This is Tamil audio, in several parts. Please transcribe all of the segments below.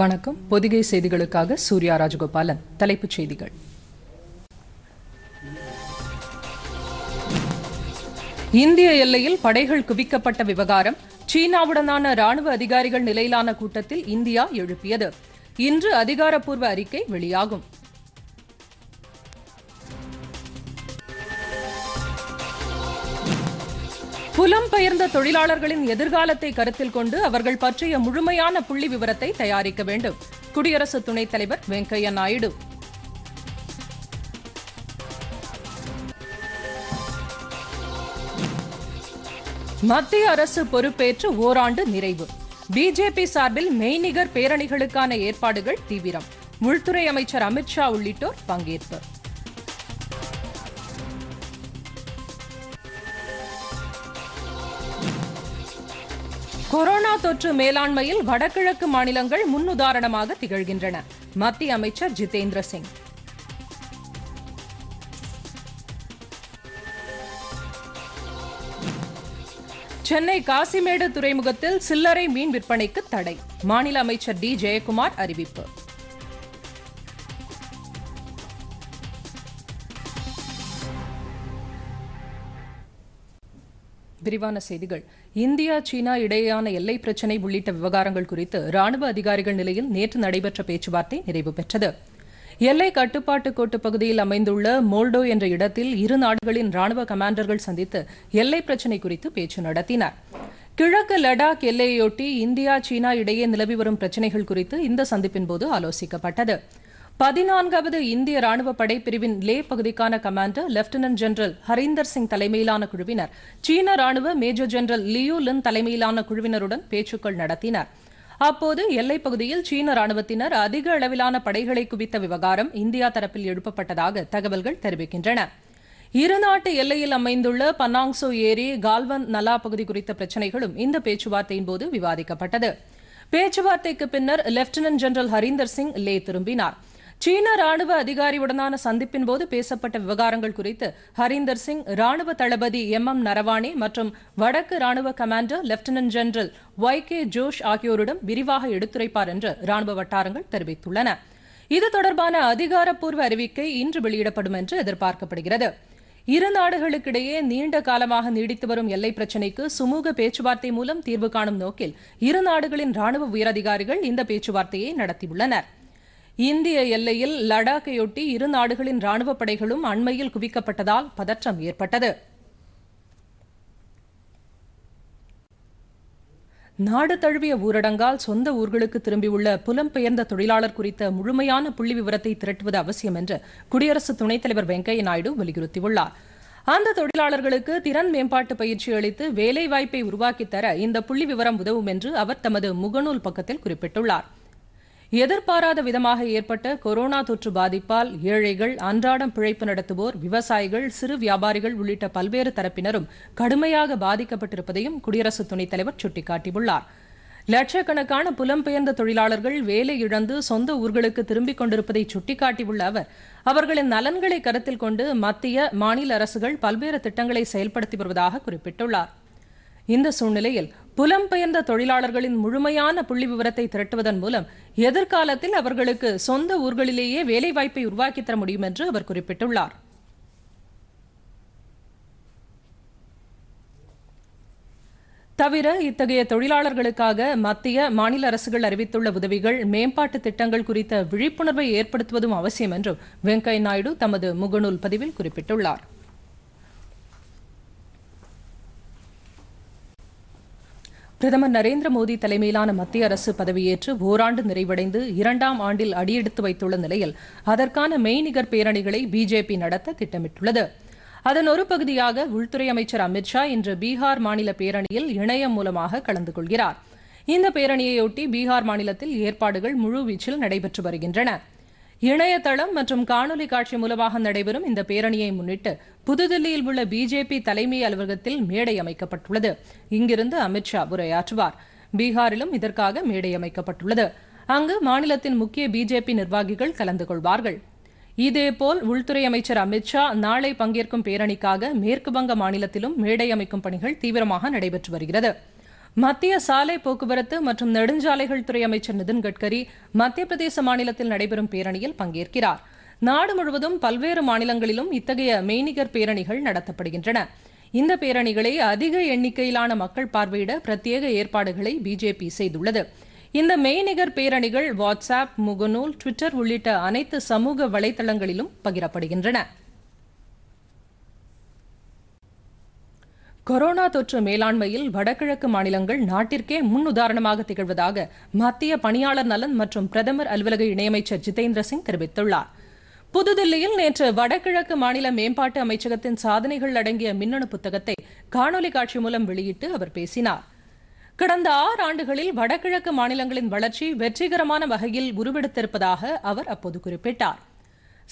வணக்கம் பொதிகை செய்திகளுக்காக சூர்யா ராஜகோபாலன் தலைப்புச் செய்திகள் இந்திய எல்லையில் படைகள் குவிக்கப்பட்ட விவகாரம் சீனாவுடனான ராணுவ அதிகாரிகள் நிலையிலான கூட்டத்தில் இந்தியா எழுப்பியது இன்று அதிகாரப்பூர்வ அறிக்கை வெளியாகும் புலம்பெயர்ந்த தொழிலாளர்களின் எதிர்காலத்தை கருத்தில் கொண்டு அவர்கள் பற்றிய முழுமையான புள்ளி விவரத்தை தயாரிக்க வேண்டும் குடியரசு துணைத் தலைவர் வெங்கையா நாயுடு மத்திய அரசு பொறுப்பேற்று ஓராண்டு நிறைவு பிஜேபி சார்பில் மெய்நிகர் பேரணிகளுக்கான ஏற்பாடுகள் தீவிரம் உள்துறை அமைச்சர் அமித்ஷா உள்ளிட்டோர் பங்கேற்பு கொரோனா தொற்று மேலாண்மையில் வடகிழக்கு மாநிலங்கள் முன்னுதாரணமாக திகழ்கின்றன மத்திய அமைச்சர் ஜிதேந்திர சிங் சென்னை காசிமேடு துறைமுகத்தில் சில்லறை மீன் விற்பனைக்கு தடை மாநில அமைச்சர் டி ஜெயக்குமார் அறிவிப்பு விரிவான செய்திகள் இந்தியா சீனா இடையேயான எல்லை பிரச்சினை உள்ளிட்ட விவகாரங்கள் குறித்து ராணுவ அதிகாரிகள் நிலையில் நேற்று நடைபெற்ற பேச்சுவார்த்தை நிறைவு பெற்றது எல்லை கட்டுப்பாட்டு கோட்டு பகுதியில் அமைந்துள்ள மோல்டோ என்ற இடத்தில் இரு நாடுகளின் ராணுவ கமாண்டர்கள் சந்தித்து எல்லை பிரச்சினை குறித்து பேச்சு நடத்தினர் கிழக்கு லடாக் எல்லையொட்டி இந்தியா சீனா இடையே நிலவி வரும் பிரச்சினைகள் குறித்து இந்த சந்திப்பின் போது ஆலோசிக்கப்பட்டது பதினான்காவது இந்திய ராணுவ படைப்பிரிவின் லே பகுதிக்கான commander lieutenant general Harinder Singh தலைமையிலான குழுவினர் சீன ராணுவ மேஜர் ஜெனரல் லியூ லின் தலைமையிலான குழுவினருடன் பேச்சுக்கள் நடத்தினர் அப்போது எல்லைப் பகுதியில் சீன ராணுவத்தினர் அதிக அளவிலான படைகளை குவித்த விவகாரம் இந்தியா தரப்பில் எழுப்பப்பட்டதாக தகவல்கள் தெரிவிக்கின்றன இருநாட்டு எல்லையில் அமைந்துள்ள பன்னாங்சோ ஏரி கால்வன் நலா பகுதி குறித்த பிரச்சினைகளும் இந்த பேச்சுவார்த்தையின் போது விவாதிக்கப்பட்டது பேச்சுவார்த்தைக்கு பின்னர் லெப்டினன்ட் ஜெனரல் ஹரீந்தர் சிங் லே திரும்பினார் சீன ராணுவ அதிகாரியுடனான சந்திப்பின் போது பேசப்பட்ட விவகாரங்கள் குறித்து ஹரீந்தர் சிங் ராணுவ தளபதி எம் எம் நரவானே மற்றும் வடக்கு ராணுவ commander lieutenant general Y K Joshi ஆகியோரிடம் விரிவாக எடுத்துரைப்பார் என்று ராணுவ வட்டாரங்கள் தெரிவித்துள்ளன இது தொடர்பான அதிகாரப்பூர்வ அறிவிக்கை இன்று வெளியிடப்படும் என்று எதிர்பார்க்கப்படுகிறது இரு நாடுகளுக்கிடையே நீண்ட காலமாக நீடித்து வரும் எல்லை பிரச்சினைக்கு சுமூக பேச்சுவார்த்தை மூலம் தீர்வு காணும் நோக்கில் இரு நாடுகளின் ராணுவ உயரதிகாரிகள் இந்த பேச்சுவார்த்தையை நடத்தியுள்ளனா் இந்திய எல்லையில் லடாக்கையொட்டி இரு நாடுகளின் ராணுவ படைகளும் அண்மையில் குவிக்கப்பட்டதால் பதற்றம் ஏற்பட்டது நாடு தழுவிய ஊரடங்கால் சொந்த ஊர்களுக்கு திரும்பியுள்ள புலம்பெயர்ந்த தொழிலாளர் குறித்த முழுமையான புள்ளி விவரத்தை திரட்டுவது அவசியம் என்று குடியரசு துணைத் தலைவர் வெங்கையா நாயுடு வலியுறுத்தியுள்ளார் அந்த தொழிலாளர்களுக்கு திறன் மேம்பாட்டு பயிற்சி அளித்து வேலைவாய்ப்பை உருவாக்கித் தர இந்த புள்ளி விவரம் உதவும் என்று அவர் தமது முகநூல் பக்கத்தில் குறிப்பிட்டுள்ளார் எதிர்பாராத விதமாக ஏற்பட்ட கொரோனா தொற்று பாதிப்பால் ஏழைகள் அன்றாடம் பிழைப்பு நடத்துவோர் விவசாயிகள் சிறு வியாபாரிகள் உள்ளிட்ட பல்வேறு தரப்பினரும் கடுமையாக பாதிக்கப்பட்டிருப்பதையும் குடியரசு துணைத் தலைவர் சுட்டிக்காட்டியுள்ளார் லட்சக்கணக்கான புலம்பெயர்ந்த தொழிலாளர்கள் வேலை இழந்து சொந்த ஊர்களுக்கு திரும்பிக் கொண்டிருப்பதை சுட்டிக்காட்டியுள்ள அவர் அவர்களின் நலன்களை கருத்தில் கொண்டு மத்திய மாநில அரசுகள் பல்வேறு திட்டங்களை செயல்படுத்தி வருவதாக குறிப்பிட்டுள்ளார் இந்த சூழ்நிலையில் புலம்பெயர்ந்த தொழிலாளர்களின் முழுமையான புள்ளி விவரத்தை திரட்டுவதன் மூலம் எதிர்காலத்தில் அவர்களுக்கு சொந்த ஊர்களிலேயே வேலைவாய்ப்பை உருவாக்கி தர முடியும் என்று அவர் குறிப்பிட்டுள்ளார் தவிர இத்தகைய தொழிலாளர்களுக்காக மத்திய மாநில அரசுகள் அறிவித்துள்ள உதவிகள் மேம்பாட்டு திட்டங்கள் குறித்த விழிப்புணர்வை ஏற்படுத்துவதும் அவசியம் என்றும் வெங்கையா நாயுடு தமது முகநூல் பதிவில் குறிப்பிட்டுள்ளார் பிரதமர் நரேந்திர மோடி தலைமையிலான மத்திய அரசு பதவியேற்று ஓராண்டு நிறைவடைந்து இரண்டாம் ஆண்டில் அடியெடுத்து வைத்துள்ள நிலையில் அதற்கான மெய்நிகர் பேரணிகளை பிஜேபி நடத்த திட்டமிட்டுள்ளது அதன் ஒரு பகுதியாக உள்துறை அமைச்சர் அமித்ஷா இன்று பீகார் மாநில பேரணியில் இணையம் மூலமாக கலந்து கொள்கிறார் இந்த பேரணியையொட்டி பீகார் மாநிலத்தில் ஏற்பாடுகள் முழுவீச்சில் நடைபெற்று வருகின்றன இணையதளம் மற்றும் காணொலி காட்சி மூலமாக நடைபெறும் இந்த பேரணியை முன்னிட்டு புதுதில்லியில் உள்ள பிஜேபி தலைமை அலுவலகத்தில் மேடை அமைக்கப்பட்டுள்ளது இங்கிருந்து அமித்ஷா உரையாற்றுவார் பீகாரிலும் இதற்காக மேடை அமைக்கப்பட்டுள்ளது அங்கு மாநிலத்தின் முக்கிய பிஜேபி நிர்வாகிகள் கலந்து கொள்வார்கள் இதேபோல் உள்துறை அமைச்சர் அமித்ஷா நாளை பங்கேற்கும் பேரணிக்காக மேற்கு வங்க மாநிலத்திலும் மேடை அமைக்கும் பணிகள் தீவிரமாக நடைபெற்று வருகிறது மத்திய சாலை போக்குவரத்து மற்றும் நெடுஞ்சாலைகள் துறை அமைச்சர் நிதின் கட்கரி மத்திய பிரதேச மாநிலத்தில் நடைபெறும் பேரணியில் பங்கேற்கிறார் நாடு முழுவதும் பல்வேறு மாநிலங்களிலும் இத்தகைய மெய்நிகர் பேரணிகள் நடத்தப்படுகின்றன இந்த பேரணிகளை அதிக எண்ணிக்கையிலான மக்கள் பார்வையிட பிரத்யேக ஏற்பாடுகளை பிஜேபி செய்துள்ளது இந்த மெய்நிகர் பேரணிகள் வாட்ஸ்அப் முகநூல் டுவிட்டர் உள்ளிட்ட அனைத்து சமூக வலைதளங்களிலும் பகிரப்படுகின்றன கொரோனா தொற்று மேலாண்மையில் வடகிழக்கு மாநிலங்கள் நாட்டிற்கே முன் உதாரணமாக திகழ்வதாக மத்திய பணியாளர் நலன் மற்றும் பிரதமர் அலுவலக இணையமைச்சர் ஜிதேந்திர சிங் தெரிவித்துள்ளார் புதுதில்லியில் நேற்று வடகிழக்கு மாநில மேம்பாட்டு அமைச்சகத்தின் சாதனைகள் அடங்கிய மின்னணு புத்தகத்தை காணொலி காட்சி மூலம் வெளியிட்டு அவர் பேசினார் கடந்த ஆறு ஆண்டுகளில் வடகிழக்கு மாநிலங்களின் வளர்ச்சி வெற்றிகரமான வகையில் உருவெடுத்திருப்பதாக அவர் அப்போது குறிப்பிட்டார்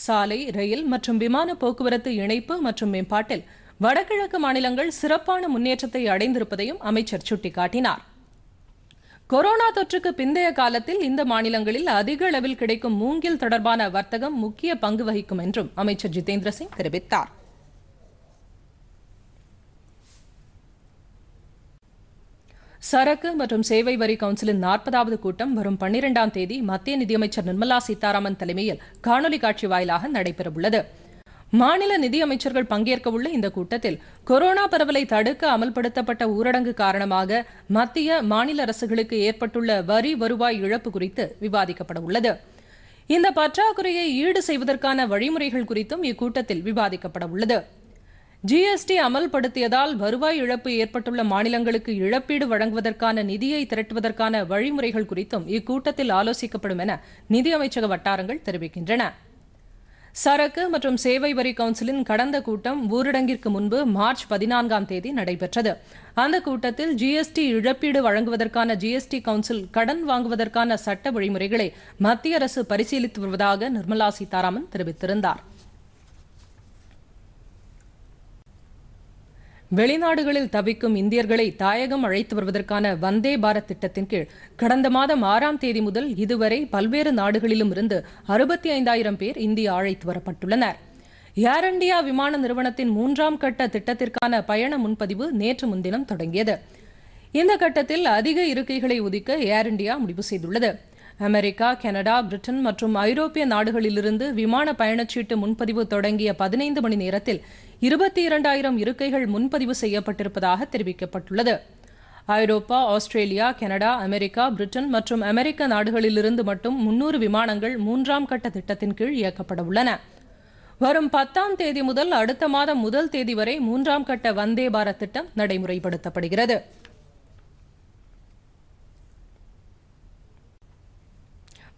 சாலை ரயில் மற்றும் விமான போக்குவரத்து இணைப்பு மற்றும் மேம்பாட்டில் வடகிழக்கு மாநிலங்கள் சிறப்பான முன்னேற்றத்தை அடைந்திருப்பதையும் அமைச்சர் சுட்டிக்காட்டினார் கொரோனா தொற்றுக்கு பிந்தைய காலத்தில் இந்த மாநிலங்களில் அதிக அளவில் கிடைக்கும் மூங்கில் தொடர்பான வர்த்தகம் முக்கிய பங்கு வகிக்கும் என்றும் அமைச்சர் ஜிதேந்திர சிங் தெரிவித்தார் சரக்கு மற்றும் சேவை வரி கவுன்சிலின் நாற்பதாவது கூட்டம் வரும் பன்னிரெண்டாம் தேதி மத்திய நிதியமைச்சர் நிர்மலா சீதாராமன் தலைமையில் காணொலி காட்சி வாயிலாக நடைபெறவுள்ளது மாநில நிதியமைச்சர்கள் பங்கேற்க உள்ள இந்த கூட்டத்தில் கொரோனா பரவலை தடுக்க அமல்படுத்தப்பட்ட ஊரடங்கு காரணமாக மத்திய மாநில அரசுகளுக்கு ஏற்பட்டுள்ள வரி வருவாய் இழப்பு குறித்து விவாதிக்கப்பட உள்ளது இந்த பற்றாக்குறையை ஈடு செய்வதற்கான வழிமுறைகள் குறித்தும் இக்கூட்டத்தில் விவாதிக்கப்பட உள்ளது ஜிஎஸ்டி அமல்படுத்தியதால் வருவாய் இழப்பு ஏற்பட்டுள்ள மாநிலங்களுக்கு இழப்பீடு வழங்குவதற்கான நிதியை திரட்டுவதற்கான வழிமுறைகள் குறித்தும் இக்கூட்டத்தில் ஆலோசிக்கப்படும் என நிதியமைச்சக வட்டாரங்கள் தெரிவிக்கின்றன சரக்கு மற்றும் சேவை வரி கவுன்சிலின் கடந்த கூட்டம் ஊரடங்கிற்கு முன்பு மார்ச் பதினான்காம் தேதி நடைபெற்றது அந்த கூட்டத்தில் ஜிஎஸ்டி இழப்பீடு வழங்குவதற்கான ஜிஎஸ்டி கவுன்சில் கடன் வாங்குவதற்கான சட்ட வழிமுறைகளை மத்திய அரசு பரிசீலித்து வருவதாக நிர்மலா சீதாராமன் தெரிவித்திருந்தாா் வெளிநாடுகளில் தவிக்கும் இந்தியர்களை தாயகம் அழைத்து வருவதற்கான வந்தே பாரத் திட்டத்தின் கீழ் கடந்த மாதம் ஆறாம் தேதி முதல் இதுவரை பல்வேறு நாடுகளிலும் இருந்து அறுபத்தி ஐந்தாயிரம் பேர் இந்தியா அழைத்து வரப்பட்டுள்ளனர் ஏர் இண்டியா விமான நிறுவனத்தின் மூன்றாம் கட்ட திட்டத்திற்கான பயண முன்பதிவு நேற்று முன்தினம் தொடங்கியது இந்த கட்டத்தில் அதிக இருக்கைகளை ஒதுக்க ஏர் இண்டியா முடிவு செய்துள்ளது அமெரிக்கா கனடா பிரிட்டன் மற்றும் ஐரோப்பிய நாடுகளிலிருந்து விமான பயணச்சீட்டு முன்பதிவு தொடங்கிய பதினைந்து மணி நேரத்தில் இருபத்தி இரண்டாயிரம் இருக்கைகள் முன்பதிவு செய்யப்பட்டிருப்பதாக தெரிவிக்கப்பட்டுள்ளது Europe Australia Canada America Britain மற்றும் அமெரிக்க நாடுகளிலிருந்து மட்டும் முன்னூறு விமானங்கள் மூன்றாம் கட்ட திட்டத்தின் கீழ் இயக்கப்பட உள்ளன வரும் பத்தாம் தேதி முதல் அடுத்த மாதம் முதல் தேதி வரை மூன்றாம் கட்ட வந்தே பாரத் திட்டம் நடைமுறைப்படுத்தப்படுகிறது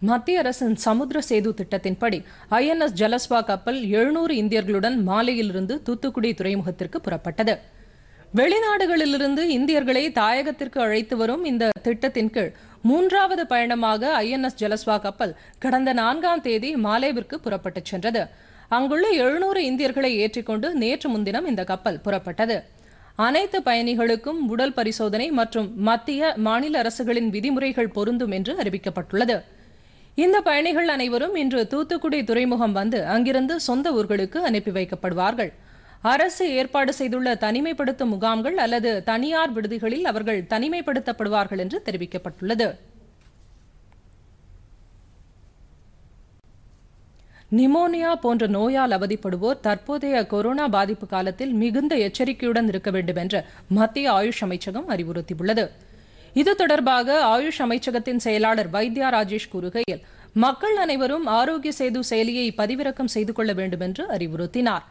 மத்திய அரசின் சமுத்திர சேது திட்டத்தின்படி ஐஎன்எஸ் ஜலஸ்வா கப்பல் எழுநூறு இந்தியர்களுடன் மாலையிலிருந்து தூத்துக்குடி துறைமுகத்திற்கு புறப்பட்டது வெளிநாடுகளிலிருந்து இந்தியர்களை தாயகத்திற்கு அழைத்து வரும் இந்த திட்டத்தின் கீழ் மூன்றாவது பயணமாக ஐஎன்எஸ் ஜலஸ்வா கப்பல் கடந்த நான்காம் தேதி மாலேவிற்கு புறப்பட்டுச் சென்றது அங்குள்ள எழுநூறு இந்தியர்களை ஏற்றிக்கொண்டு நேற்று முன்தினம் இந்த கப்பல் புறப்பட்டது அனைத்து பயணிகளுக்கும் உடல் பரிசோதனை மற்றும் மத்திய மாநில அரசுகளின் விதிமுறைகள் பொருந்தும் என்று அறிவிக்கப்பட்டுள்ளது இந்த பயணிகள் அனைவரும் இன்று தூத்துக்குடி துறைமுகம் வந்து அங்கிருந்து சொந்த ஊர்களுக்கு அனுப்பி வைக்கப்படுவார்கள் அரசு ஏற்பாடு செய்துள்ள தனிமைப்படுத்தும் முகாம்கள் அல்லது தனியார் விடுதிகளில் அவர்கள் தனிமைப்படுத்தப்படுவார்கள் என்று தெரிவிக்கப்பட்டுள்ளது நிமோனியா போன்ற நோயால் அவதிப்படுவோர் தற்போதைய கொரோனா பாதிப்பு காலத்தில் மிகுந்த எச்சரிக்கையுடன் இருக்க வேண்டும் என்று மத்திய ஆயுஷ் அமைச்சகம் அறிவுறுத்தியுள்ளது இது தொடர்பாக ஆயுஷ் அமைச்சகத்தின் செயலாளர் வைத்யா ராஜேஷ் கூறுகையில் மக்கள் அனைவரும் ஆரோக்கிய சேது செயலியை பதிவிறக்கம் செய்து கொள்ள வேண்டும் என்று அறிவுறுத்தினார்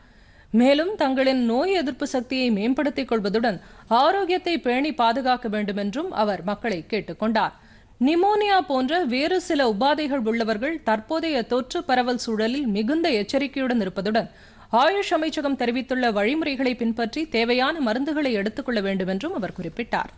மேலும் தங்களின் நோய் எதிர்ப்பு சக்தியை மேம்படுத்திக் கொள்வதுடன் ஆரோக்கியத்தை பேணி பாதுகாக்க வேண்டும் என்றும் அவர் மக்களை கேட்டுக்கொண்டார் நிமோனியா போன்ற வேறு சில உபாதைகள் உள்ளவர்கள் தற்போதைய தொற்று பரவல் சூழலில் மிகுந்த எச்சரிக்கையுடன் இருப்பதுடன் ஆயுஷ் அமைச்சகம் தெரிவித்துள்ள வழிமுறைகளை பின்பற்றி தேவையான மருந்துகளை எடுத்துக்கொள்ள வேண்டும் என்றும் அவர் குறிப்பிட்டார்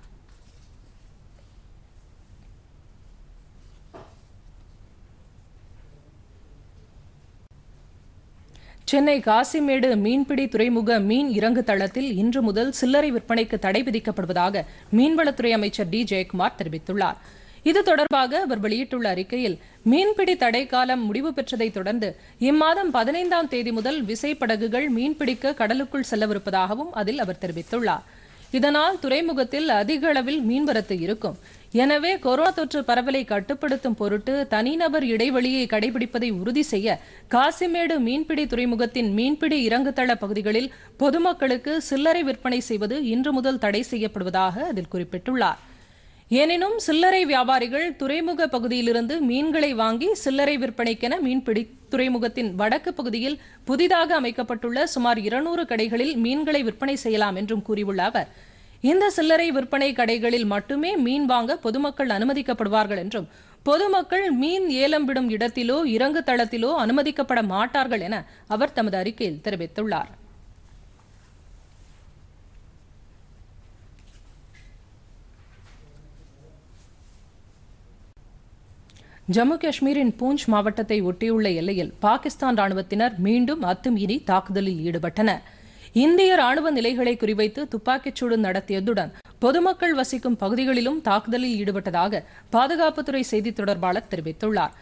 சென்னை காசிமேடு மீன்பிடி துறைமுக மீன் இறங்கு தளத்தில் இன்று முதல் சில்லறை விற்பனைக்கு தடை விதிக்கப்படுவதாக மீன்வளத்துறை அமைச்சர் டி ஜெயக்குமார் தெரிவித்துள்ளார் இது தொடர்பாக அவர் வெளியிட்டுள்ள அறிக்கையில் மீன்பிடி தடை காலம் முடிவு பெற்றதை தொடர்ந்து இம்மாதம் பதினைந்தாம் தேதி முதல் விசைப்படகுகள் மீன்பிடிக்க கடலுக்குள் செல்லவிருப்பதாகவும் அதில் அவர் தெரிவித்துள்ளார் இதனால் துறைமுகத்தில் அதிக அளவில் மீன்வரத்து இருக்கும் எனவே கொரோனா தொற்று பரவலை கட்டுப்படுத்தும் பொருட்டு தனிநபர் இடைவெளியை கடைபிடிப்பதை உறுதி செய்ய காசிமேடு மீன்பிடி துறைமுகத்தின் மீன்பிடி இறங்குதள பகுதிகளில் பொதுமக்களுக்கு சில்லறை விற்பனை செய்வது இன்று முதல் தடை செய்யப்படுவதாக அதில் குறிப்பிட்டுள்ளார் எனினும் சில்லறை வியாபாரிகள் துறைமுக பகுதியிலிருந்து மீன்களை வாங்கி சில்லறை விற்பனைக்கென மீன்பிடி துறைமுகத்தின் வடக்கு பகுதியில் புதிதாக அமைக்கப்பட்டுள்ள சுமார் இருநூறு கடைகளில் மீன்களை விற்பனை செய்யலாம் என்றும் கூறியுள்ள அவர் இந்த சில்லறை விற்பனை கடைகளில் மட்டுமே மீன் வாங்க பொதுமக்கள் அனுமதிக்கப்படுவார்கள் என்றும் பொதுமக்கள் மீன் ஏலம் விடும் இடத்திலோ இறங்கு தளத்திலோ அனுமதிக்கப்பட மாட்டார்கள் என அவர் தமது அறிக்கையில் தெரிவித்துள்ளார் ஜம்மு காஷ்மீரின் பூஞ்ச் மாவட்டத்தை ஒட்டியுள்ள எல்லையில் பாகிஸ்தான் ராணுவத்தினர் மீண்டும் அத்துமீறி தாக்குதலில் ஈடுபட்டனர் இந்திய ராணுவ நிலைகளை குறிவைத்து துப்பாக்கிச் சூடு நடத்தியதுடன் பொதுமக்கள் வசிக்கும் பகுதிகளிலும் தாக்குதலில் ஈடுபட்டதாக பாதுகாப்புத்துறை செய்தித் தொடர்பாளர் தெரிவித்துள்ளார்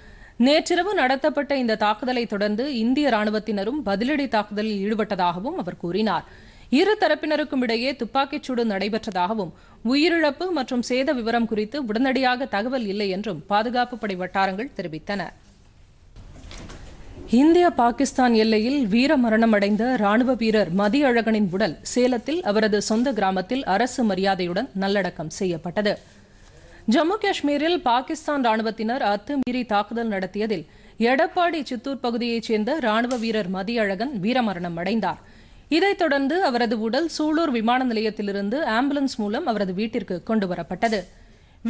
நேற்றிரவு நடத்தப்பட்ட இந்த தாக்குதலை தொடர்ந்து இந்திய ராணுவத்தினரும் பதிலடி தாக்குதலில் ஈடுபட்டதாகவும் அவர் கூறினார் இரு தரப்பினருக்கும் இடையே துப்பாக்கிச் சூடு நடைபெற்றதாகவும் உயிரிழப்பு மற்றும் சேத விவரம் குறித்து உடனடியாக தகவல் இல்லை என்றும் பாதுகாப்பு படை வட்டாரங்கள் தெரிவித்தன இந்திய பாகிஸ்தான் எல்லையில் வீர மரணம் அடைந்த ராணுவ வீரர் மதியழகனின் உடல் சேலத்தில் அவரது சொந்த கிராமத்தில் அரசு மரியாதையுடன் நல்லடக்கம் செய்யப்பட்டது ஜம்மு காஷ்மீரில் பாகிஸ்தான் ராணுவத்தினர் அத்துமீறி தாக்குதல் நடத்தியதில் எடப்பாடி சித்தூர் பகுதியைச் சேர்ந்த ராணுவ வீரர் மதியழகன் வீரமரணம் அடைந்தார் இதைத் தொடர்ந்து அவரது உடல் சூலூர் விமான நிலையத்திலிருந்து ஆம்புலன்ஸ் மூலம் அவரது வீட்டிற்கு கொண்டுவரப்பட்டது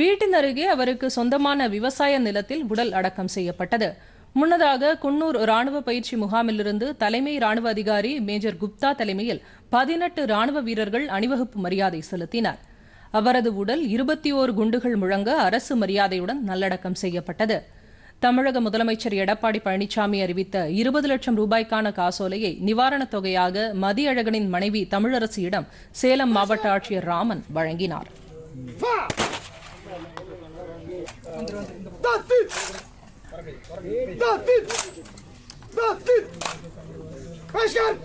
வீட்டின் அருகே அவருக்கு சொந்தமான விவசாய நிலத்தில் உடல் அடக்கம் செய்யப்பட்டது முன்னதாக குன்னூர் ராணுவ பயிற்சி முகாமிலிருந்து தலைமை ராணுவ அதிகாரி மேஜர் குப்தா தலைமையில் பதினெட்டு ராணுவ வீரர்கள் அணிவகுப்பு மரியாதை செலுத்தினர் அவரது உடல் இருபத்தி ஓரு குண்டுகள் முழங்க அரசு மரியாதையுடன் நல்லடக்கம் செய்யப்பட்டது தமிழக முதலமைச்சர் எடப்பாடி பழனிசாமி அறிவித்த இருபது லட்சம் ரூபாய்க்கான காசோலையை நிவாரணத் தொகையாக மதியழகனின் மனைவி தமிழரசியிடம் சேலம் மாவட்ட ஆட்சியர் ராமன் வழங்கினார் Başkan!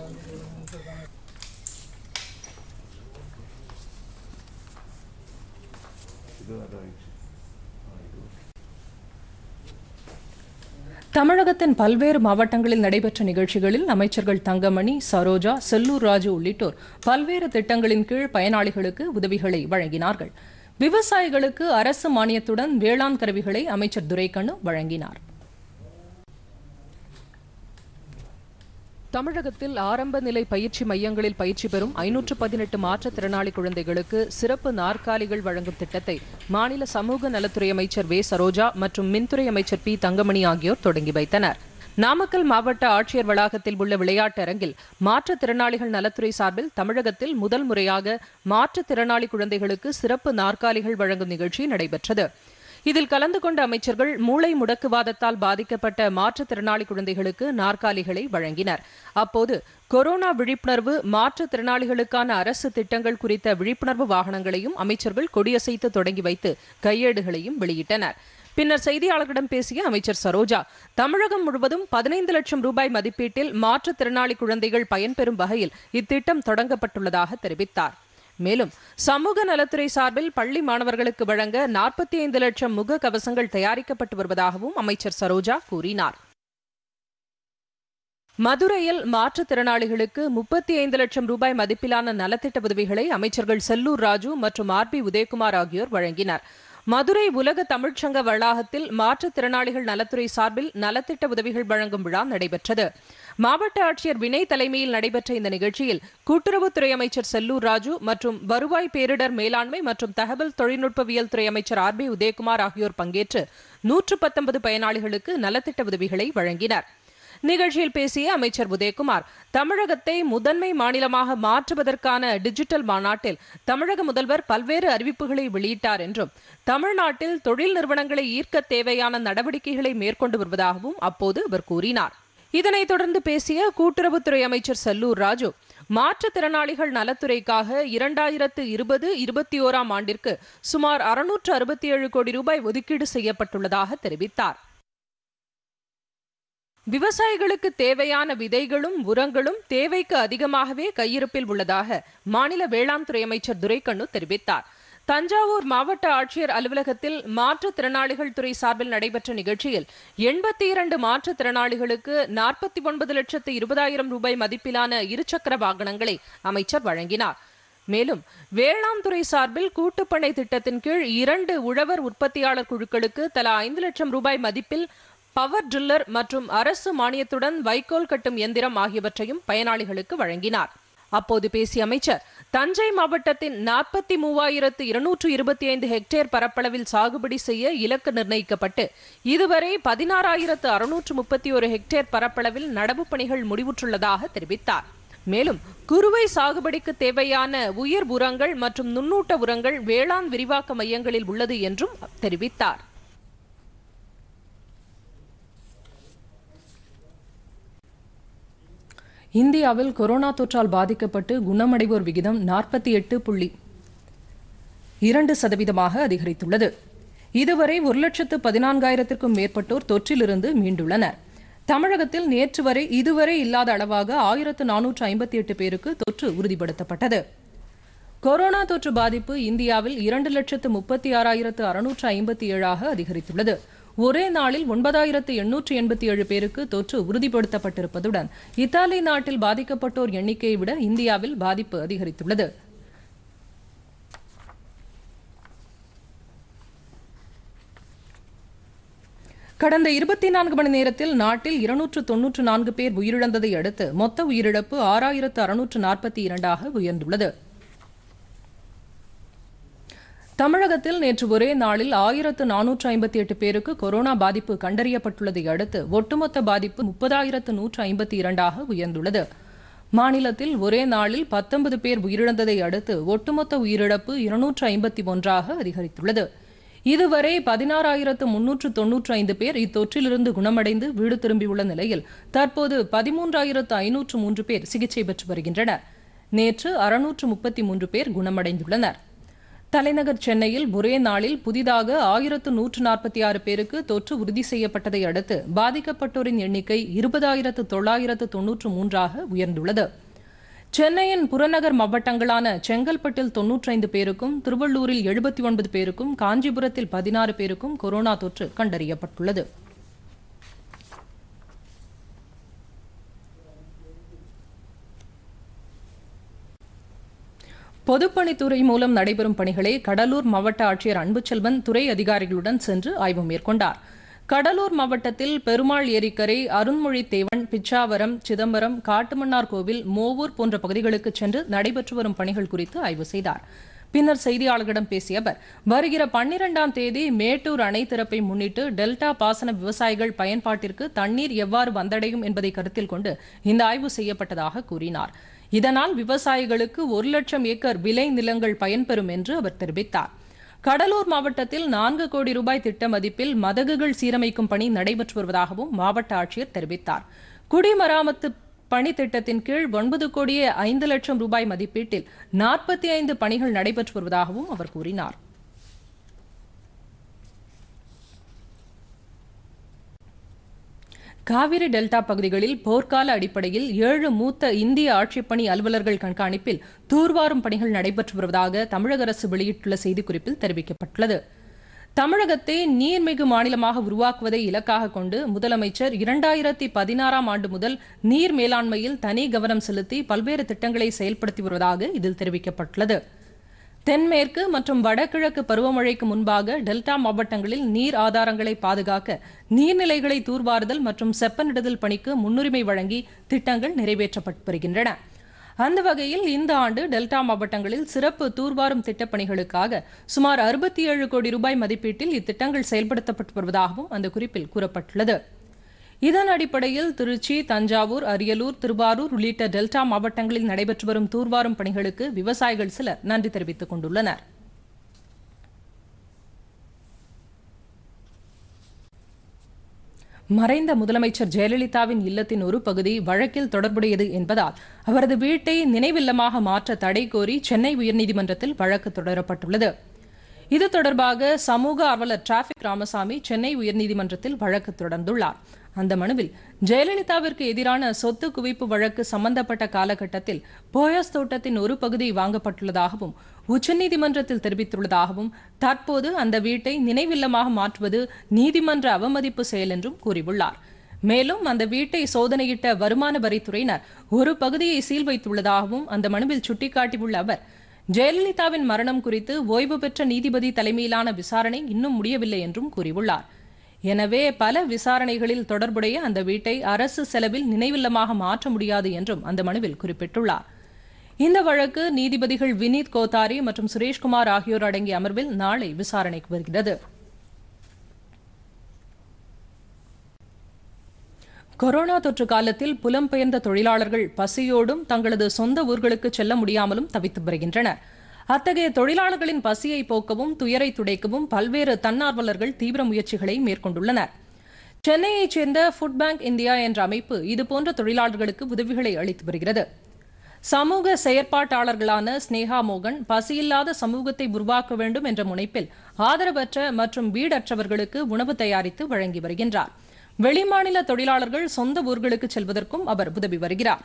தமிழகத்தின் பல்வேறு மாவட்டங்களில் நடைபெற்ற நிகழ்ச்சிகளில் அமைச்சர்கள் தங்கமணி சரோஜா செல்லூர் ராஜு உள்ளிட்டோர் பல்வேறு திட்டங்களின் கீழ் பயனாளிகளுக்கு உதவிகளை வழங்கினார்கள் விவசாயிகளுக்கு அரசு மானியத்துடன் வேளாண் கருவிகளை அமைச்சர் துரைக்கண்ணு வழங்கினார் தமிழகத்தில் ஆரம்ப நிலை பயிற்சி மையங்களில் பயிற்சி பெறும் ஐநூற்று பதினெட்டு மாற்றுத்திறனாளி குழந்தைகளுக்கு சிறப்பு நாற்காலிகள் வழங்கும் திட்டத்தை மாநில சமூக நலத்துறை அமைச்சர் வே சரோஜா மற்றும் மின்துறை அமைச்சர் பி தங்கமணி ஆகியோர் தொடங்கி வைத்தனர் நாமக்கல் மாவட்ட ஆட்சியர் வளாகத்தில் உள்ள விளையாட்டு அரங்கில் மாற்றுத்திறனாளிகள் நலத்துறை சார்பில் தமிழகத்தில் முதல் முறையாக மாற்றுத்திறனாளி குழந்தைகளுக்கு சிறப்பு நாற்காலிகள் வழங்கும் நிகழ்ச்சி நடைபெற்றது இதில் கலந்து கொண்ட அமைச்சர்கள் மூளை முடக்குவாதத்தால் பாதிக்கப்பட்ட மாற்றுத்திறனாளி குழந்தைகளுக்கு நாற்காலிகளை வழங்கினர் அப்போது கொரோனா விழிப்புணர்வு மாற்றுத்திறனாளிகளுக்கான அரசு திட்டங்கள் குறித்த விழிப்புணர்வு வாகனங்களையும் அமைச்சர்கள் கொடியசைத்து தொடங்கி வைத்து கையேடுகளையும் வெளியிட்டனர் பின்னர் செய்தியாளர்களிடம் பேசிய அமைச்சர் சரோஜா தமிழகம் முழுவதும் பதினைந்து லட்சம் ரூபாய் மதிப்பீட்டில் மாற்றுத்திறனாளி குழந்தைகள் பயன்பெறும் வகையில் இத்திட்டம் தொடங்கப்பட்டுள்ளதாக தெரிவித்தார் மேலும் சமூக நலத்துறை சார்பில் பள்ளி மாணவர்களுக்கு வழங்க நாற்பத்தி ஐந்து லட்சம் முக கவசங்கள் தயாரிக்கப்பட்டு வருவதாகவும் அமைச்சர் சரோஜா கூறினார் மதுரையில் மாற்றுத்திறனாளிகளுக்கு முப்பத்தி ஐந்து லட்சம் ரூபாய் மதிப்பிலான நலத்திட்ட உதவிகளை அமைச்சர்கள் செல்லூர் ராஜு மற்றும் ஆர் பி உதயகுமார் ஆகியோர் வழங்கினர் மதுரை உலக தமிழ்ச்சங்க வளாகத்தில் மாற்றுத்திறனாளிகள் நலத்துறை சார்பில் நலத்திட்ட உதவிகள் வழங்கும் விழா நடைபெற்றது மாவட்ட ஆட்சியர் வினய் தலைமையில் நடைபெற்ற இந்த நிகழ்ச்சியில் கூட்டுறவுத்துறை அமைச்சர் செல்லூர் ராஜு மற்றும் வருவாய் பேரிடர் மேலாண்மை மற்றும் தகவல் தொழில்நுட்பவியல் துறை அமைச்சர் ஆர் பி உதயகுமார் ஆகியோர் பங்கேற்று நூற்று பத்தொன்பது பயனாளிகளுக்கு நலத்திட்ட உதவிகளை வழங்கினா் நிகழ்ச்சியில் பேசிய அமைச்சர் உதயகுமார் தமிழகத்தை முதன்மை மாநிலமாக மாற்றுவதற்கான டிஜிட்டல் மாநாட்டில் தமிழக முதல்வர் பல்வேறு அறிவிப்புகளை வெளியிட்டார் என்றும் தமிழ்நாட்டில் தொழில் நிறுவனங்களை ஈர்க்க தேவையான நடவடிக்கைகளை மேற்கொண்டு வருவதாகவும் அப்போது அவர் கூறினார் இதனைத் தொடர்ந்து பேசிய கூட்டுறவுத்துறை அமைச்சர் செல்லூர் ராஜு மாற்றுத்திறனாளிகள் நலத்துறைக்காக இரண்டாயிரத்து இருபது இருபத்தி ஓராம் ஆண்டிற்கு சுமார் அறுநூற்று அறுபத்தி ஏழு கோடி ரூபாய் ஒதுக்கீடு செய்யப்பட்டுள்ளதாக தெரிவித்தார் விவசாயிகளுக்கு தேவையான விதைகளும் உரங்களும் தேவைக்கு அதிகமாகவே கையிருப்பில் உள்ளதாக மாநில வேளாண் துறை அமைச்சர் துரைக்கண்ணு தெரிவித்தார் தஞ்சாவூர் மாவட்ட ஆட்சியர் அலுவலகத்தில் மாற்றுத்திறனாளிகள் துறை சார்பில் நடைபெற்ற நிகழ்ச்சியில் எண்பத்தி இரண்டு மாற்றுத்திறனாளிகளுக்கு நாற்பத்தி ஒன்பது லட்சத்து இருபதாயிரம் ரூபாய் மதிப்பிலான இருசக்கர வாகனங்களை அமைச்சர் வழங்கினார் மேலும் வேளாண் துறை சார்பில் கூட்டுப்பணை திட்டத்தின் கீழ் இரண்டு உழவர் உற்பத்தியாளர் குழுக்களுக்கு தலா ஐந்து லட்சம் ரூபாய் மதிப்பில் பவர் ட்ரில்லர் மற்றும் அரசு மானியத்துடன் வைக்கோல் கட்டும் எந்திரம் ஆகியவற்றையும் பயனாளிகளுக்கு வழங்கினார் அப்போது பேசிய அமைச்சர் தஞ்சை மாவட்டத்தின் நாற்பத்தி மூவாயிரத்து இருநூற்று இருபத்தி ஐந்து ஹெக்டேர் பரப்பளவில் சாகுபடி செய்ய இலக்கு நிர்ணயிக்கப்பட்டு இதுவரை பதினாறாயிரத்து அறுநூற்று முப்பத்தி ஒரு ஹெக்டேர் பரப்பளவில் நடவு பணிகள் முடிவுற்றுள்ளதாக தெரிவித்தார் மேலும் குறுவை சாகுபடிக்கு தேவையான உயிர் உரங்கள் மற்றும் நுண்ணூட்ட உரங்கள் வேளாண் விரிவாக்க மையங்களில் உள்ளது என்றும் தெரிவித்தார் இந்தியாவில் கொரோனா தொற்றால் பாதிக்கப்பட்டு குணமடைவோர் விகிதம் நாற்பத்தி எட்டு புள்ளி இரண்டு சதவீதமாக அதிகரித்துள்ளது இதுவரை ஒரு லட்சத்து பதினான்காயிரத்திற்கும் மேற்பட்டோர் தொற்றிலிருந்து மீண்டுள்ளனர் தமிழகத்தில் நேற்று வரை இதுவரை இல்லாத அளவாக ஆயிரத்து நானூற்று ஐம்பத்தி எட்டு பேருக்கு தொற்று உறுதிப்படுத்தப்பட்டது கொரோனா தொற்று பாதிப்பு இந்தியாவில் இரண்டு லட்சத்து முப்பத்தி ஆறாயிரத்து அறுநூற்று ஐம்பத்தி ஏழாக அதிகரித்துள்ளது ஒரே நாளில் ஒன்பதாயிரத்து எண்ணூற்று எண்பத்தி ஏழு பேருக்கு தொற்று உறுதிப்படுத்தப்பட்டிருப்பதுடன் இத்தாலி நாட்டில் பாதிக்கப்பட்டோர் எண்ணிக்கையை விட இந்தியாவில் பாதிப்பு அதிகரித்துள்ளது கடந்த இருபத்தி நான்கு மணி நேரத்தில் நாட்டில் இருநூற்று தொன்னூற்று நான்கு பேர் உயிரிழந்ததை அடுத்து மொத்த உயிரிழப்பு ஆறாயிரத்து அறுநூற்று நாற்பத்தி இரண்டாக உயர்ந்துள்ளது தமிழகத்தில் நேற்று ஒரே நாளில் ஆயிரத்து நானூற்று ஐம்பத்தி எட்டு பேருக்கு கொரோனா பாதிப்பு கண்டறியப்பட்டுள்ளதை அடுத்து ஒட்டுமொத்த பாதிப்பு முப்பதாயிரத்து நூற்று ஐம்பத்தி இரண்டாக உயர்ந்துள்ளது மாநிலத்தில் ஒரே நாளில் பத்தொன்பது பேர் உயிரிழந்ததை அடுத்து ஒட்டுமொத்த உயிரிழப்பு இருநூற்று ஐம்பத்தி ஒன்றாக அதிகரித்துள்ளது இதுவரை பதினாறாயிரத்து முன்னூற்று தொன்னூற்று ஐந்து பேர் இத்தொற்றிலிருந்து குணமடைந்து வீடு திரும்பியுள்ள நிலையில் தற்போது பதிமூன்றாயிரத்து ஐநூற்று மூன்று பேர் சிகிச்சை பெற்று வருகின்றனர் நேற்று அறுநூற்று முப்பத்தி மூன்று பேர் குணமடைந்துள்ளனர் தலைநகர் சென்னையில் ஒரே நாளில் புதிதாக ஆயிரத்து நூற்று நாற்பத்தி ஆறு பேருக்கு தொற்று உறுதி செய்யப்பட்டதை அடுத்து பாதிக்கப்பட்டோரின் எண்ணிக்கை இருபதாயிரத்து தொள்ளாயிரத்து தொன்னூற்று மூன்றாக உயர்ந்துள்ளது சென்னையின் புறநகர் மாவட்டங்களான செங்கல்பட்டில் ஐந்து பேருக்கும் திருவள்ளூரில் எழுபத்தி ஒன்பது பேருக்கும் காஞ்சிபுரத்தில் பதினாறு பேருக்கும் கொரோனா தொற்று கண்டறியப்பட்டுள்ளது பொதுப்பணித்துறை மூலம் நடைபெறும் பணிகளை கடலூர் மாவட்ட ஆட்சியர் அன்புச்செல்வன் துறை அதிகாரிகளுடன் சென்று ஆய்வு மேற்கொண்டார் கடலூர் மாவட்டத்தில் பெருமாள் ஏரிக்கரை அருண்மொழி தேவன் பிச்சாவரம் சிதம்பரம் காட்டுமன்னார் கோவில் மோவூர் போன்ற பகுதிகளுக்கு சென்று நடைபெற்று வரும் பணிகள் குறித்து ஆய்வு செய்தார் பின்னர் செய்தியாளர்களிடம் பேசிய அவர் வருகிற பன்னிரெண்டாம் தேதி மேட்டூர் அணை திறப்பை முன்னிட்டு டெல்டா பாசன விவசாயிகள் பயன்பாட்டிற்கு தண்ணீர் எவ்வாறு வந்தடையும் என்பதை கருத்தில் கொண்டு இந்த ஆய்வு செய்யப்பட்டதாக கூறினார் இதனால் விவசாயிகளுக்கு ஒரு லட்சம் ஏக்கர் விலை நிலங்கள் பயன்பெறும் என்று அவர் தெரிவித்தார் கடலூர் மாவட்டத்தில் நான்கு கோடி ரூபாய் திட்ட மதிப்பில் மதகுகள் சீரமைக்கும் பணி நடைபெற்று வருவதாகவும் மாவட்ட ஆட்சியர் தெரிவித்தார் குடிமராமத்து பணி திட்டத்தின் கீழ் ஒன்பது கோடியே ஐந்து லட்சம் ரூபாய் மதிப்பீட்டில் நாற்பத்தி ஐந்து பணிகள் நடைபெற்று வருவதாகவும் அவர் கூறினார் காவிரி டெல்டா பகுதிகளில் போர்க்கால அடிப்படையில் ஏழு மூத்த இந்திய ஆட்சிப்பணி அலுவலர்கள் கண்காணிப்பில் தூர்வாரும் பணிகள் நடைபெற்று வருவதாக தமிழக அரசு வெளியிட்டுள்ள செய்திக்குறிப்பில் தெரிவிக்கப்பட்டுள்ளது தமிழகத்தை நீர்மிகு மாநிலமாக உருவாக்குவதை இலக்காக கொண்டு முதலமைச்சர் இரண்டாயிரத்தி பதினாறாம் ஆண்டு முதல் நீர் மேலாண்மையில் தனி கவனம் செலுத்தி பல்வேறு திட்டங்களை செயல்படுத்தி வருவதாக இதில் தெரிவிக்கப்பட்டுள்ளது தென்மேற்கு மற்றும் வடகிழக்கு பருவமழைக்கு முன்பாக டெல்டா மாவட்டங்களில் நீர் ஆதாரங்களை பாதுகாக்க நீர்நிலைகளை தூர்வாறுதல் மற்றும் செப்பனிடுதல் பணிக்கு முன்னுரிமை வழங்கி திட்டங்கள் நிறைவேற்றப்பட்டு வருகின்றன அந்த வகையில் இந்த ஆண்டு டெல்டா மாவட்டங்களில் சிறப்பு தூர்வாரும் திட்டப்பணிகளுக்காக சுமார் அறுபத்தி ஏழு கோடி ரூபாய் மதிப்பீட்டில் இத்திட்டங்கள் செயல்படுத்தப்பட்டு வருவதாகவும் அந்த குறிப்பில் கூறப்பட்டுள்ளது இதன் அடிப்படையில் திருச்சி தஞ்சாவூர் அரியலூர் திருவாரூர் உள்ளிட்ட டெல்டா மாவட்டங்களில் நடைபெற்று வரும் தூர்வாரும் பணிகளுக்கு விவசாயிகள் சிலர் நன்றி தெரிவித்துக் கொண்டுள்ளனர் மறைந்த முதலமைச்சர் ஜெயலலிதாவின் இல்லத்தின் ஒரு பகுதி வழக்கில் தொடர்புடையது என்பதால் அவரது வீட்டை நினைவில்லமாக மாற்ற தடை கோரி சென்னை உயர்நீதிமன்றத்தில் வழக்கு தொடரப்பட்டுள்ளது இது தொடர்பாக சமூக ஆர்வலர் டிராபிக் ராமசாமி சென்னை உயர்நீதிமன்றத்தில் வழக்கு தொடர்ந்துள்ளார் அந்த மனுவில் ஜெயலலிதாவிற்கு எதிரான சொத்து குவிப்பு வழக்கு சம்பந்தப்பட்ட காலகட்டத்தில் போயஸ் தோட்டத்தின் ஒரு பகுதி வாங்கப்பட்டுள்ளதாகவும் உச்சநீதிமன்றத்தில் தெரிவித்துள்ளதாகவும் தற்போது அந்த வீட்டை நினைவில்லமாக மாற்றுவது நீதிமன்ற அவமதிப்பு செயல் என்றும் கூறியுள்ளார் மேலும் அந்த வீட்டை சோதனையிட்ட வருமான வரித்துறையினர் ஒரு பகுதியை சீல் வைத்துள்ளதாகவும் அந்த மனுவில் சுட்டிக்காட்டியுள்ள அவர் ஜெயலலிதாவின் மரணம் குறித்து ஓய்வு பெற்ற நீதிபதி தலைமையிலான விசாரணை இன்னும் முடியவில்லை என்றும் கூறியுள்ளார் எனவே பல விசாரணைகளில் தொடர்புடைய அந்த வீட்டை அரசு செலவில் நினைவில்லமாக மாற்ற முடியாது என்றும் அந்த மனுவில் குறிப்பிட்டுள்ளார் இந்த வழக்கு நீதிபதிகள் வினீத் கோத்தாரி மற்றும் சுரேஷ்குமார் ஆகியோர் அடங்கிய அமர்வில் நாளை விசாரணைக்கு வருகிறது கொரோனா தொற்று காலத்தில் புலம்பெயர்ந்த தொழிலாளர்கள் பசியோடும் தங்களது சொந்த ஊர்களுக்கு செல்ல முடியாமலும் தவித்து வருகின்றனா் அத்தகைய தொழிலாளர்களின் பசியை போக்கவும் துயரை துடைக்கவும் பல்வேறு தன்னார்வலர்கள் தீவிர முயற்சிகளை மேற்கொண்டுள்ளனர் சென்னையைச் சேர்ந்த ஃபுட் பேங்க் இந்தியா என்ற அமைப்பு இதுபோன்ற தொழிலாளர்களுக்கு உதவிகளை அளித்து வருகிறது சமூக செயற்பாட்டாளர்களான ஸ்னேகா மோகன் பசியில்லாத சமூகத்தை உருவாக்க வேண்டும் என்ற முனைப்பில் ஆதரவற்ற மற்றும் வீடற்றவர்களுக்கு உணவு தயாரித்து வழங்கி வருகின்றார் வெளிமாநில தொழிலாளர்கள் சொந்த ஊர்களுக்கு செல்வதற்கும் அவர் உதவி வருகிறார்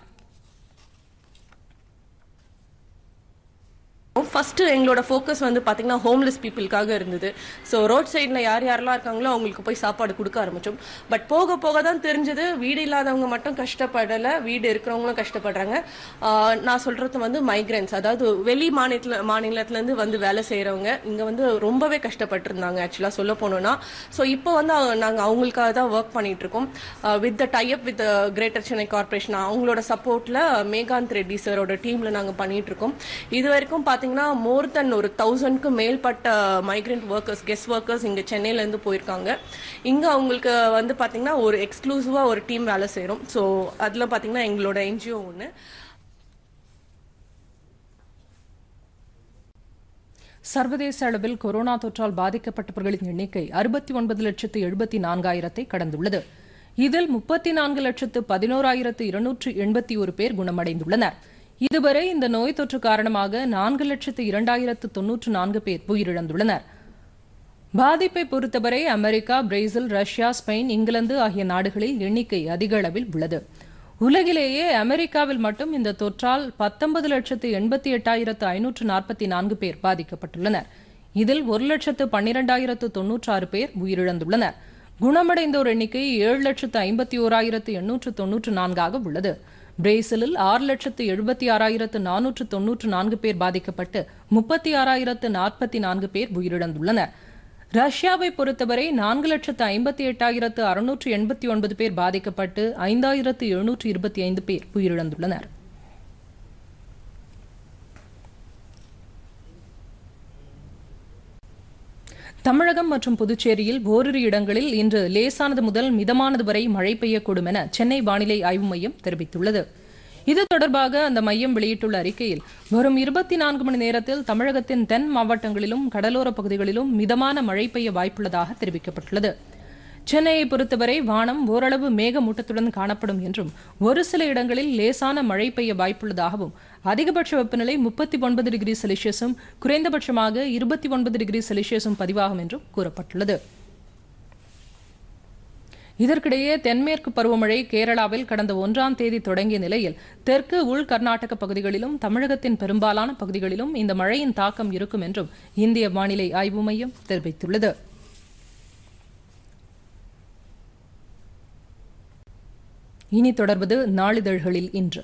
ஃபஸ்ட்டு எங்களோட ஃபோக்கஸ் வந்து பார்த்தீங்கன்னா ஹோம்லெஸ் பீப்புளுக்காக இருந்தது ஸோ ரோட் சைடில் யார் யாரெல்லாம் இருக்காங்களோ அவங்களுக்கு போய் சாப்பாடு கொடுக்க ஆரம்பித்தோம் பட் போக போக தான் தெரிஞ்சது வீடு இல்லாதவங்க மட்டும் கஷ்டப்படலை வீடு இருக்கிறவங்களும் கஷ்டப்படுறாங்க நான் சொல்கிறது வந்து மைக்ரென்ஸ் அதாவது வெளி மாநிலத்தில் மாநிலத்துலேருந்து வந்து வேலை செய்கிறவங்க இங்கே வந்து ரொம்பவே கஷ்டப்பட்டிருந்தாங்க ஆக்சுவலாக சொல்ல போனோன்னா ஸோ இப்போ வந்து நாங்கள் அவங்களுக்காக தான் ஒர்க் பண்ணிகிட்ருக்கோம் with the type with greater Chennai corporation அவங்களோட சப்போர்ட்டில் மேகாந்த் ரெட்டி சரோட டீமில் நாங்கள் பண்ணிகிட்ருக்கோம் இது வரைக்கும் பார்த்தீங்கன்னா பார்த்தீங்கன்னா மோர் தென் ஒரு தௌசண்ட்க்கு மேற்பட்ட மைக்ரெண்ட் ஒர்க்கர்ஸ் கெஸ்ட் ஒர்க்கர்ஸ் இங்கே சென்னையிலேருந்து போயிருக்காங்க இங்கே அவங்களுக்கு வந்து பார்த்தீங்கன்னா ஒரு எக்ஸ்க்ளூசிவாக ஒரு டீம் வேலை செய்கிறோம் ஸோ அதில் பார்த்தீங்கன்னா எங்களோட என்ஜிஓ ஒன்று சர்வதேச அளவில் கொரோனா தொற்றால் பாதிக்கப்பட்டவர்களின் எண்ணிக்கை அறுபத்தி ஒன்பது லட்சத்து எழுபத்தி நான்காயிரத்தை கடந்துள்ளது இதில் முப்பத்தி நான்கு லட்சத்து பதினோராயிரத்து இருநூற்று எண்பத்தி ஒரு பேர் குணமடைந்துள்ளனா் இதுவரை இந்த நோய் தொற்று காரணமாக நான்கு லட்சத்து இரண்டாயிரத்து தொன்னூற்று நான்கு பேர் உயிரிழந்துள்ளனர் பாதிப்பை பொறுத்தவரை America Brazil Russia Spain England ஆகிய நாடுகளில் எண்ணிக்கை அதிக அளவில் உள்ளது உலகிலேயே அமெரிக்காவில் மட்டும் இந்த தொற்றால் பத்தொன்பது லட்சத்து எண்பத்தி எட்டாயிரத்து ஐநூற்று நாற்பத்தி நான்கு பேர் பாதிக்கப்பட்டுள்ளனர் இதில் ஒரு லட்சத்து பன்னிரெண்டாயிரத்து தொன்னூற்றாறு பேர் உயிரிழந்துள்ளனர் குணமடைந்தோர் எண்ணிக்கை ஏழு லட்சத்து ஐம்பத்தி ஓராயிரத்து எண்ணூற்று தொன்னூற்று நான்காக உள்ளது பிரேசிலில் ஆறு லட்சத்து எழுபத்தி ஆறாயிரத்து நானூற்று தொன்னூற்று நான்கு பேர் பாதிக்கப்பட்டு முப்பத்தி ஆறாயிரத்து நாற்பத்தி நான்கு பேர் உயிரிழந்துள்ளனர் ரஷ்யாவை பொறுத்தவரை நான்கு லட்சத்து ஐம்பத்தி எட்டாயிரத்து அறுநூற்று எண்பத்தி ஒன்பது பேர் பாதிக்கப்பட்டு ஐந்தாயிரத்து எழுநூற்று இருபத்தி ஐந்து பேர் உயிரிழந்துள்ளனர் தமிழகம் மற்றும் புதுச்சேரியில் ஓரிரு இடங்களில் இன்று லேசானது முதல் மிதமானது வரை மழை பெய்யக்கூடும் என சென்னை வானிலை ஆய்வு மையம் தெரிவித்துள்ளது இது தொடர்பாக அந்த மையம் வெளியிட்டுள்ள அறிக்கையில் வரும் இருபத்தி நான்கு மணி நேரத்தில் தமிழகத்தின் தென் மாவட்டங்களிலும் கடலோர பகுதிகளிலும் மிதமான மழை பெய்ய வாய்ப்புள்ளதாக தெரிவிக்கப்பட்டுள்ளது சென்னையை பொறுத்தவரை வானம் ஓரளவு மேகமூட்டத்துடன் காணப்படும் என்றும் ஒரு சில இடங்களில் லேசான மழை பெய்ய வாய்ப்புள்ளதாகவும் அதிகபட்ச வெப்பநிலை முப்பத்தி ஒன்பது டிகிரி செல்சியஸும் குறைந்தபட்சமாக இருபத்தி ஒன்பது டிகிரி செல்சியஸும் பதிவாகும் என்றும் கூறப்பட்டுள்ளது இதற்கிடையே தென்மேற்கு பருவமழை கேரளாவில் கடந்த ஒன்றாம் தேதி தொடங்கிய நிலையில் தெற்கு உள் கர்நாடக பகுதிகளிலும் தமிழகத்தின் பெரும்பாலான பகுதிகளிலும் இந்த மழையின் தாக்கம் இருக்கும் என்றும் இந்திய வானிலை ஆய்வு மையம் தெரிவித்துள்ளது இனி தொடர்வது நாளிதழ்களில் இன்று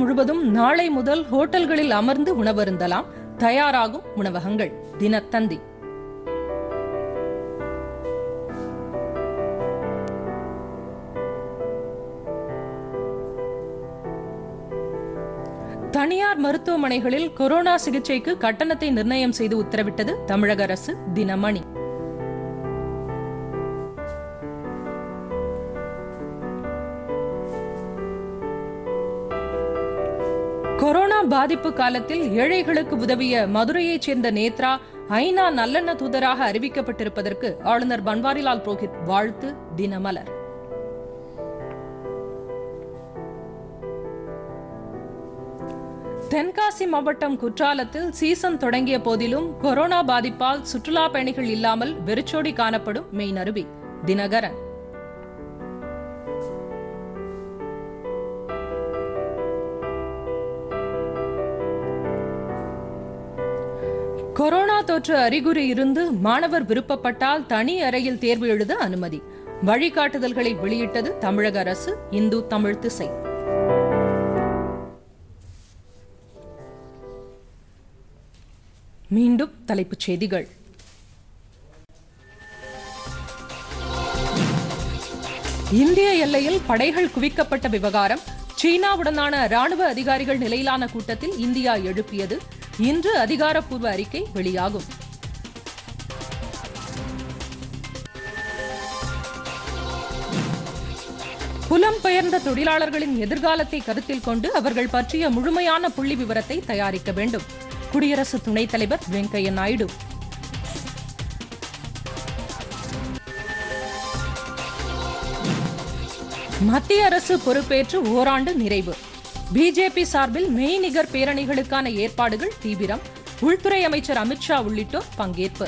முழுவதும் நாளை முதல் ஹோட்டல்களில் அமர்ந்து உணவருந்தலாம் தயாராகும் உணவகங்கள் தினத்தந்தி தனியார் மருத்துவமனைகளில் கொரோனா சிகிச்சைக்கு கட்டணத்தை நிர்ணயம் செய்து உத்தரவிட்டது தமிழக அரசு தினமணி பாதிப்பு காலத்தில் ஏழைகளுக்கு உதவிய மதுரையைச் சேர்ந்த நேத்ரா ஐநா நல்லெண்ண தூதராக அறிவிக்கப்பட்டிருப்பதற்கு ஆளுநர் பன்வாரிலால் புரோஹித் வாழ்த்து தினமலர் தென்காசி மாவட்டம் குற்றாலத்தில் சீசன் தொடங்கிய போதிலும் கொரோனா பாதிப்பால் சுற்றுலா பயணிகள் இல்லாமல் வெறிச்சோடி காணப்படும் மெயின் அருவி தினகரன் கொரோனா தொற்று அறிகுறி இருந்து மாணவர் விருப்பப்பட்டால் தனி அறையில் தேர்வு எழுத அனுமதி வழிகாட்டுதல்களை வெளியிட்டது தமிழக அரசு இந்து தமிழ் திசை மீண்டும் தலைப்புச் செய்திகள் இந்திய எல்லையில் படைகள் குவிக்கப்பட்ட விவகாரம் சீனாவுடனான ராணுவ அதிகாரிகள் நிலையிலான கூட்டத்தில் இந்தியா எழுப்பியது இன்று அதிகாரப்பூர்வ அறிக்கை வெளியாகும் புலம்பெயர்ந்த தொழிலாளர்களின் எதிர்காலத்தை கருத்தில் கொண்டு அவர்கள் பற்றிய முழுமையான புள்ளி விவரத்தை தயாரிக்க வேண்டும் குடியரசு துணைத் தலைவர் வெங்கையா நாயுடு மத்திய அரசு பொறுப்பேற்று ஓராண்டு நிறைவு பிஜேபி சார்பில் மெய்நிகர் பேரணிகளுக்கான ஏற்பாடுகள் தீவிரம் உள்துறை அமைச்சர் அமித்ஷா உள்ளிட்டோர் பங்கேற்பு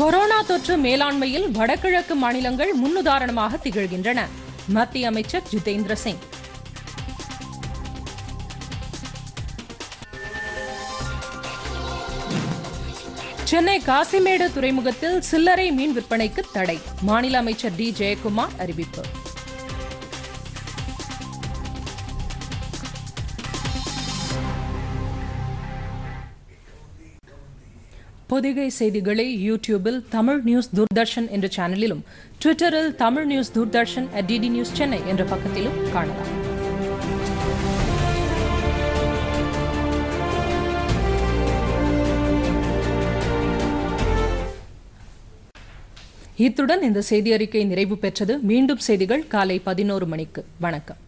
கொரோனா தொற்று மேலாண்மையில் வடகிழக்கு மாநிலங்கள் முன்னுதாரணமாக திகழ்கின்றன மத்திய அமைச்சர் ஜிதேந்திர சிங் சென்னை காசிமேடு துறைமுகத்தில் சில்லறை மீன் விற்பனைக்கு தடை மாநில அமைச்சர் டி ஜெயக்குமார் அறிவிப்பு பொதிகை செய்திகளை யூடியூபில் தமிழ் நியூஸ் தூர்தர்ஷன் என்ற சேனலிலும் ட்விட்டரில் Tamil news Doordarshan at DD news Chennai என்ற பக்கத்திலும் காணலாம் இத்துடன் இந்த செய்தி அறிக்கை நிறைவு பெற்றது மீண்டும் செய்திகள் காலை பதினோரு மணிக்கு வணக்கம்